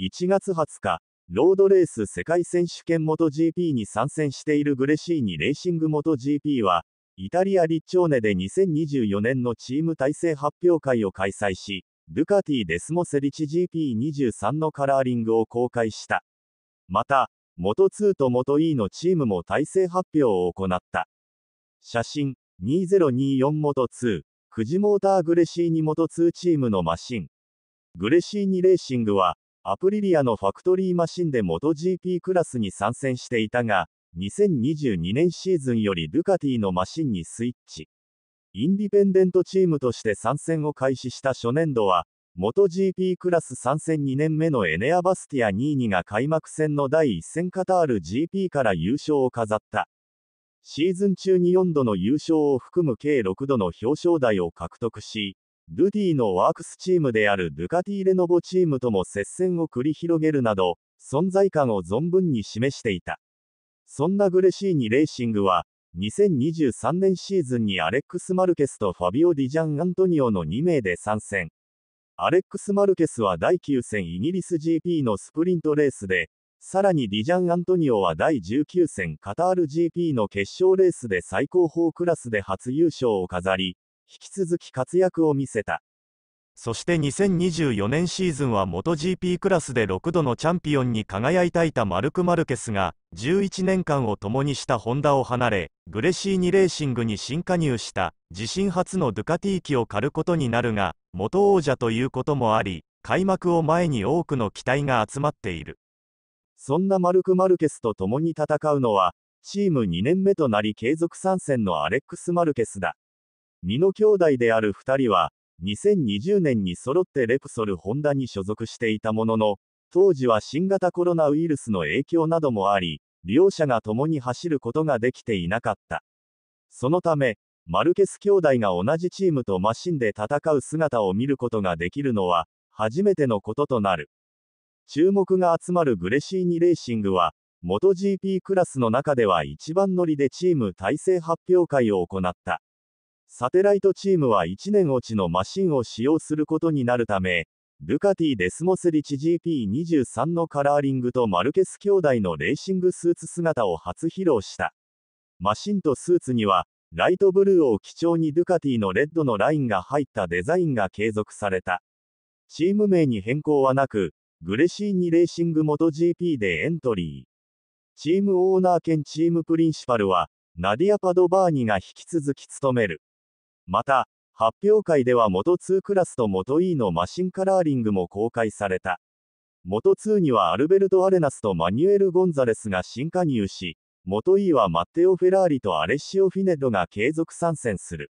1月20日、ロードレース世界選手権 MotoGP に参戦しているグレシーニレーシング MotoGP は、イタリア・リッチョーネで2024年のチーム体制発表会を開催し、ルカティ・デスモセリチ GP23 のカラーリングを公開した。また、Moto2 と Moto E のチームも体制発表を行った。写真、2024 Moto2、フジモーターグレシーニ Moto2 チームのマシン。グレシーニレーシングは、アプリリアのファクトリーマシンで MotoGP クラスに参戦していたが、2022年シーズンよりドゥカティのマシンにスイッチ。インディペンデントチームとして参戦を開始した初年度は、MotoGP クラス参戦2年目のエネア・バスティアニーニが開幕戦の第1戦カタール GP から優勝を飾った。シーズン中に4度の優勝を含む計6度の表彰台を獲得し、ルディのワークスチームであるドゥカティ・レノボチームとも接戦を繰り広げるなど、存在感を存分に示していた。そんなグレシーニレーシングは、2023年シーズンにアレックス・マルケスとファビオ・ディジャン・アントニオの2名で参戦。アレックス・マルケスは第9戦イギリス GP のスプリントレースで、さらにディジャン・アントニオは第19戦カタール GP の決勝レースで最高峰クラスで初優勝を飾り、き続き活躍を見せた。そして2024年シーズンは元 g p クラスで6度のチャンピオンに輝いたいたマルク・マルケスが11年間を共にしたホンダを離れグレシーニレーシングに新加入した自身初のドゥカティ機を狩ることになるが元王者ということもあり開幕を前に多くの期待が集まっているそんなマルク・マルケスと共に戦うのはチーム2年目となり継続参戦のアレックス・マルケスだ美濃兄弟である2人は、2020年に揃ってレプソルホンダに所属していたものの、当時は新型コロナウイルスの影響などもあり、両者が共に走ることができていなかった。そのため、マルケス兄弟が同じチームとマシンで戦う姿を見ることができるのは、初めてのこととなる。注目が集まるグレシーニレーシングは、元 g p クラスの中では一番乗りでチーム体制発表会を行った。サテライトチームは1年落ちのマシンを使用することになるため、ルカティ・デスモセリチ GP23 のカラーリングとマルケス兄弟のレーシングスーツ姿を初披露した。マシンとスーツには、ライトブルーを基調にドゥカティのレッドのラインが入ったデザインが継続された。チーム名に変更はなく、グレシーニレーシングモト g p でエントリー。チームオーナー兼チームプリンシパルは、ナディア・パドバーニが引き続き務める。また、発表会では元2クラスと元 E のマシンカラーリングも公開された。元2にはアルベルト・アレナスとマニュエル・ゴンザレスが新加入し、元 E はマッテオ・フェラーリとアレッシオ・フィネッドが継続参戦する。